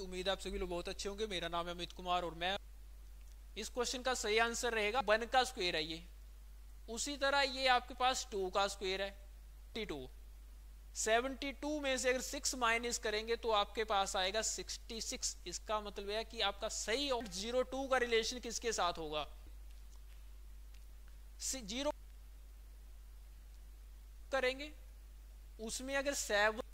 तो उम्मीद आप सभी लोग बहुत अच्छे होंगे मेरा नाम है अमित कुमार और मैं इस क्वेश्चन का सही आंसर रहेगा वन का स्क्वेयर है ये उसी तरह ये आपके पास टू का स्क्वेयर है टी टू सेवेंटी टू में से अगर सिक्स माइनस करेंगे तो आपके पास आएगा सिक्सटी सिक्स इसका मतलब है कि आपका सही और जीरो टू का रिलेशन किसके साथ होगा जीरो करेंगे उसमें अगर सेवन